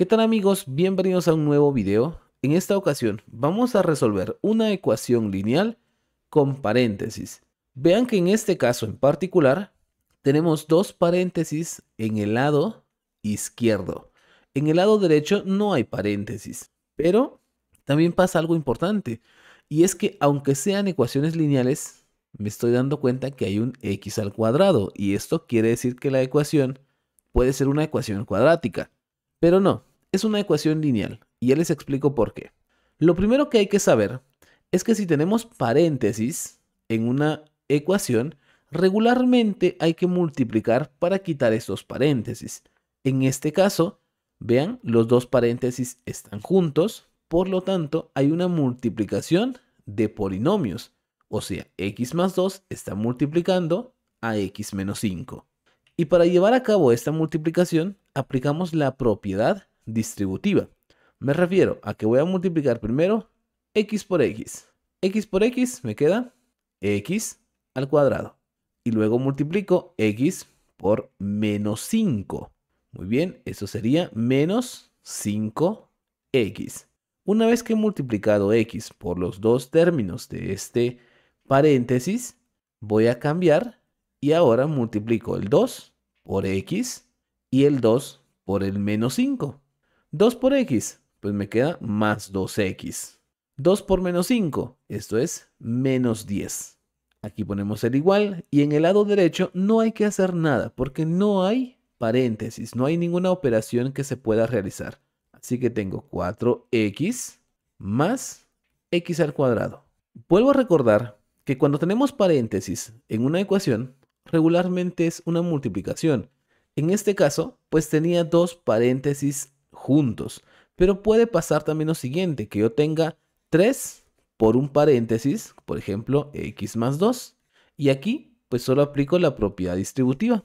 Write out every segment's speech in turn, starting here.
¿Qué tal amigos? Bienvenidos a un nuevo video. En esta ocasión vamos a resolver una ecuación lineal con paréntesis. Vean que en este caso en particular tenemos dos paréntesis en el lado izquierdo. En el lado derecho no hay paréntesis, pero también pasa algo importante y es que aunque sean ecuaciones lineales, me estoy dando cuenta que hay un x al cuadrado y esto quiere decir que la ecuación puede ser una ecuación cuadrática. Pero no, es una ecuación lineal, y ya les explico por qué. Lo primero que hay que saber es que si tenemos paréntesis en una ecuación, regularmente hay que multiplicar para quitar esos paréntesis. En este caso, vean, los dos paréntesis están juntos, por lo tanto, hay una multiplicación de polinomios. O sea, x más 2 está multiplicando a x menos 5. Y para llevar a cabo esta multiplicación, aplicamos la propiedad distributiva. Me refiero a que voy a multiplicar primero x por x. x por x me queda x al cuadrado. Y luego multiplico x por menos 5. Muy bien, eso sería menos 5x. Una vez que he multiplicado x por los dos términos de este paréntesis, voy a cambiar y ahora multiplico el 2 por x y el 2 por el menos 5. 2 por x, pues me queda más 2x. 2 por menos 5, esto es menos 10. Aquí ponemos el igual y en el lado derecho no hay que hacer nada porque no hay paréntesis, no hay ninguna operación que se pueda realizar. Así que tengo 4x más x al cuadrado. Vuelvo a recordar que cuando tenemos paréntesis en una ecuación, regularmente es una multiplicación. En este caso, pues tenía dos paréntesis juntos. Pero puede pasar también lo siguiente, que yo tenga 3 por un paréntesis, por ejemplo, x más 2. Y aquí, pues solo aplico la propiedad distributiva.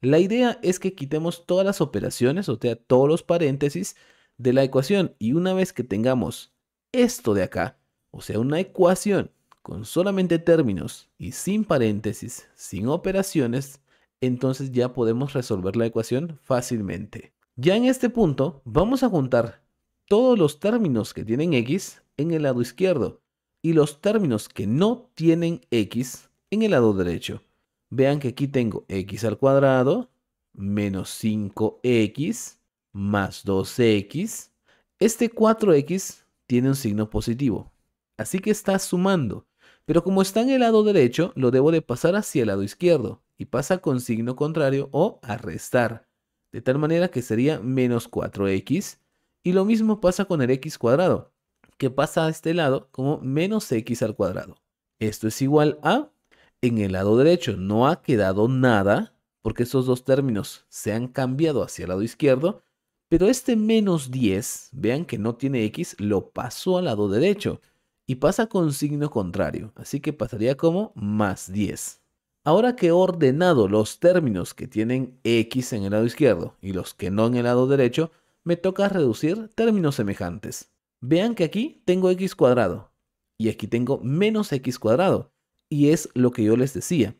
La idea es que quitemos todas las operaciones, o sea, todos los paréntesis de la ecuación. Y una vez que tengamos esto de acá, o sea, una ecuación con solamente términos y sin paréntesis, sin operaciones, entonces ya podemos resolver la ecuación fácilmente. Ya en este punto vamos a juntar todos los términos que tienen x en el lado izquierdo y los términos que no tienen x en el lado derecho. Vean que aquí tengo x al cuadrado menos 5x más 2x. Este 4x tiene un signo positivo, así que está sumando. Pero como está en el lado derecho, lo debo de pasar hacia el lado izquierdo y pasa con signo contrario o a restar de tal manera que sería menos 4x. Y lo mismo pasa con el x cuadrado, que pasa a este lado como menos x al cuadrado. Esto es igual a, en el lado derecho no ha quedado nada, porque esos dos términos se han cambiado hacia el lado izquierdo, pero este menos 10, vean que no tiene x, lo pasó al lado derecho y pasa con signo contrario, así que pasaría como más 10. Ahora que he ordenado los términos que tienen X en el lado izquierdo y los que no en el lado derecho, me toca reducir términos semejantes. Vean que aquí tengo x cuadrado y aquí tengo menos x cuadrado. Y es lo que yo les decía.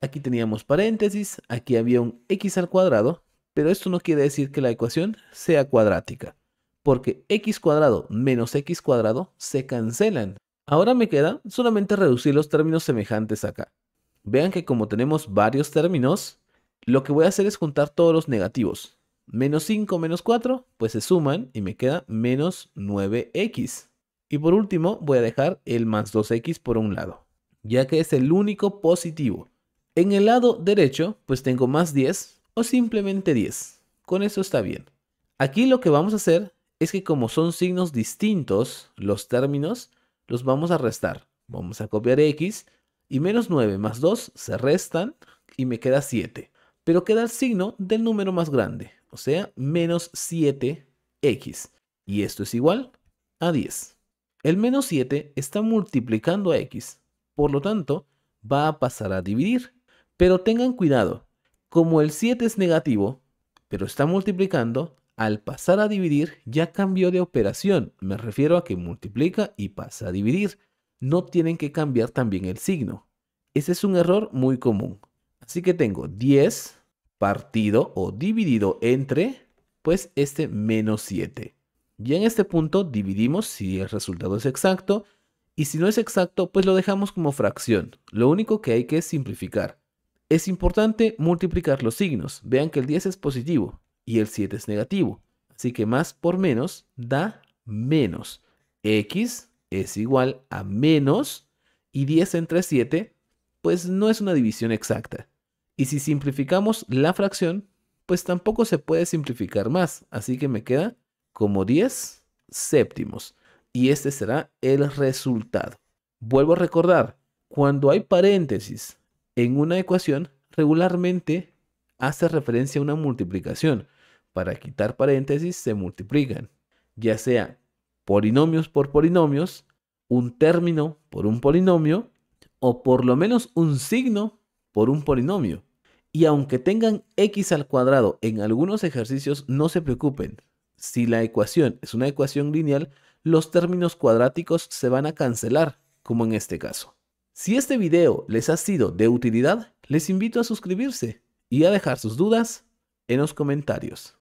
Aquí teníamos paréntesis, aquí había un x al cuadrado, pero esto no quiere decir que la ecuación sea cuadrática, porque x cuadrado menos x cuadrado se cancelan. Ahora me queda solamente reducir los términos semejantes acá. Vean que como tenemos varios términos, lo que voy a hacer es juntar todos los negativos. Menos 5 menos 4, pues se suman y me queda menos 9x. Y por último voy a dejar el más 2x por un lado, ya que es el único positivo. En el lado derecho, pues tengo más 10 o simplemente 10. Con eso está bien. Aquí lo que vamos a hacer es que como son signos distintos los términos, los vamos a restar. Vamos a copiar x y menos 9 más 2 se restan y me queda 7. Pero queda el signo del número más grande, o sea, menos 7x. Y esto es igual a 10. El menos 7 está multiplicando a x, por lo tanto, va a pasar a dividir. Pero tengan cuidado, como el 7 es negativo, pero está multiplicando, al pasar a dividir ya cambió de operación. Me refiero a que multiplica y pasa a dividir no tienen que cambiar también el signo. Ese es un error muy común. Así que tengo 10 partido o dividido entre, pues este menos 7. Y en este punto dividimos si el resultado es exacto y si no es exacto, pues lo dejamos como fracción. Lo único que hay que es simplificar. Es importante multiplicar los signos. Vean que el 10 es positivo y el 7 es negativo. Así que más por menos da menos. X es igual a menos y 10 entre 7, pues no es una división exacta. Y si simplificamos la fracción, pues tampoco se puede simplificar más, así que me queda como 10 séptimos. Y este será el resultado. Vuelvo a recordar, cuando hay paréntesis en una ecuación, regularmente hace referencia a una multiplicación. Para quitar paréntesis se multiplican, ya sea polinomios por polinomios, un término por un polinomio o por lo menos un signo por un polinomio. Y aunque tengan x al cuadrado en algunos ejercicios, no se preocupen. Si la ecuación es una ecuación lineal, los términos cuadráticos se van a cancelar, como en este caso. Si este video les ha sido de utilidad, les invito a suscribirse y a dejar sus dudas en los comentarios.